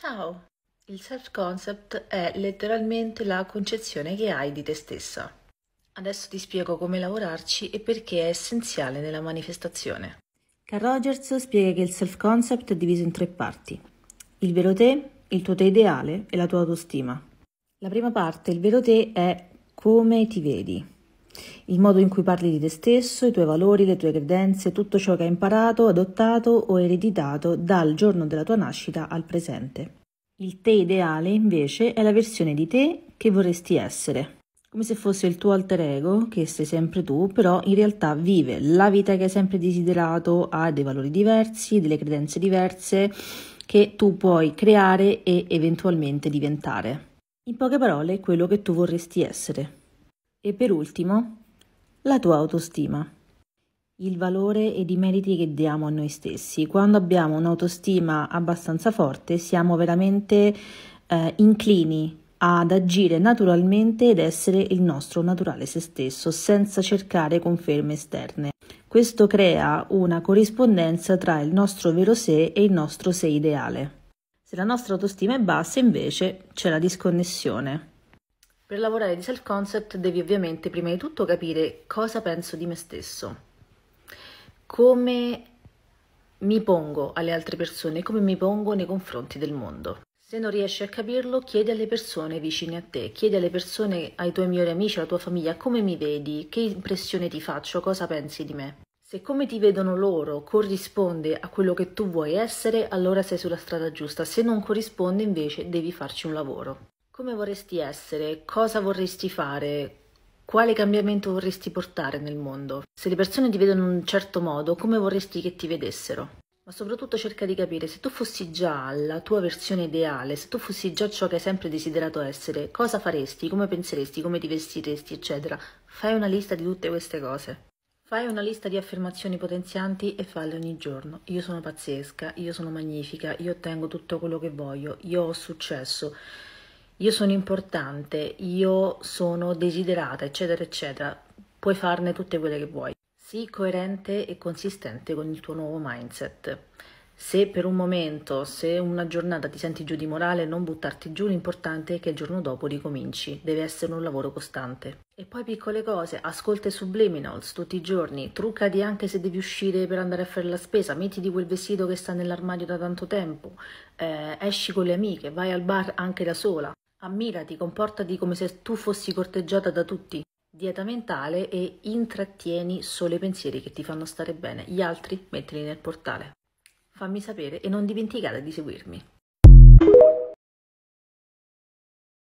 Ciao! Il self-concept è letteralmente la concezione che hai di te stessa. Adesso ti spiego come lavorarci e perché è essenziale nella manifestazione. Carl Rogers spiega che il self-concept è diviso in tre parti. Il vero te, il tuo te ideale e la tua autostima. La prima parte, il vero te, è come ti vedi il modo in cui parli di te stesso, i tuoi valori, le tue credenze, tutto ciò che hai imparato, adottato o ereditato dal giorno della tua nascita al presente. Il te ideale invece è la versione di te che vorresti essere, come se fosse il tuo alter ego, che sei sempre tu, però in realtà vive la vita che hai sempre desiderato, ha dei valori diversi, delle credenze diverse che tu puoi creare e eventualmente diventare. In poche parole, quello che tu vorresti essere. E per ultimo, la tua autostima. Il valore ed i meriti che diamo a noi stessi. Quando abbiamo un'autostima abbastanza forte, siamo veramente eh, inclini ad agire naturalmente ed essere il nostro naturale se stesso, senza cercare conferme esterne. Questo crea una corrispondenza tra il nostro vero sé e il nostro sé ideale. Se la nostra autostima è bassa, invece, c'è la disconnessione. Per lavorare di self-concept devi ovviamente prima di tutto capire cosa penso di me stesso, come mi pongo alle altre persone, come mi pongo nei confronti del mondo. Se non riesci a capirlo, chiedi alle persone vicine a te, chiedi alle persone, ai tuoi migliori amici, alla tua famiglia, come mi vedi, che impressione ti faccio, cosa pensi di me. Se come ti vedono loro corrisponde a quello che tu vuoi essere, allora sei sulla strada giusta, se non corrisponde invece devi farci un lavoro. Come vorresti essere? Cosa vorresti fare? Quale cambiamento vorresti portare nel mondo? Se le persone ti vedono in un certo modo, come vorresti che ti vedessero? Ma soprattutto cerca di capire se tu fossi già la tua versione ideale, se tu fossi già ciò che hai sempre desiderato essere, cosa faresti, come penseresti, come ti vestiresti, eccetera. Fai una lista di tutte queste cose. Fai una lista di affermazioni potenzianti e falle ogni giorno. Io sono pazzesca, io sono magnifica, io ottengo tutto quello che voglio, io ho successo io sono importante, io sono desiderata, eccetera, eccetera. Puoi farne tutte quelle che vuoi. Sii coerente e consistente con il tuo nuovo mindset. Se per un momento, se una giornata ti senti giù di morale, non buttarti giù, l'importante è che il giorno dopo ricominci, deve essere un lavoro costante. E poi piccole cose, ascolta i subliminals tutti i giorni, truccati anche se devi uscire per andare a fare la spesa, mettiti quel vestito che sta nell'armadio da tanto tempo, eh, esci con le amiche, vai al bar anche da sola. Ammirati, comportati come se tu fossi corteggiata da tutti. Dieta mentale e intrattieni solo i pensieri che ti fanno stare bene, gli altri mettili nel portale. Fammi sapere e non dimenticate di seguirmi.